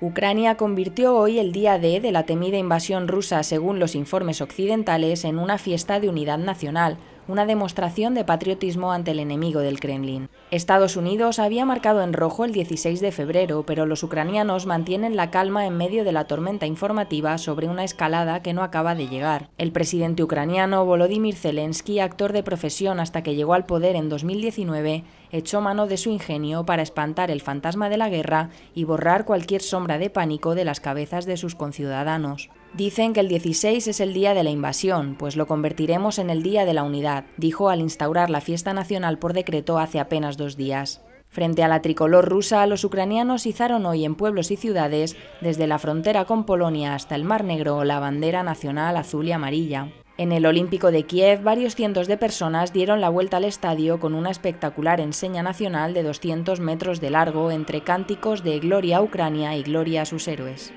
Ucrania convirtió hoy el día D de la temida invasión rusa, según los informes occidentales, en una fiesta de unidad nacional, una demostración de patriotismo ante el enemigo del Kremlin. Estados Unidos había marcado en rojo el 16 de febrero, pero los ucranianos mantienen la calma en medio de la tormenta informativa sobre una escalada que no acaba de llegar. El presidente ucraniano Volodymyr Zelensky, actor de profesión hasta que llegó al poder en 2019, echó mano de su ingenio para espantar el fantasma de la guerra y borrar cualquier sombra de pánico de las cabezas de sus conciudadanos. Dicen que el 16 es el día de la invasión, pues lo convertiremos en el Día de la Unidad, dijo al instaurar la fiesta nacional por decreto hace apenas dos días. Frente a la tricolor rusa, los ucranianos izaron hoy en pueblos y ciudades, desde la frontera con Polonia hasta el Mar Negro, la bandera nacional azul y amarilla. En el Olímpico de Kiev, varios cientos de personas dieron la vuelta al estadio con una espectacular enseña nacional de 200 metros de largo entre cánticos de Gloria a Ucrania y Gloria a sus héroes.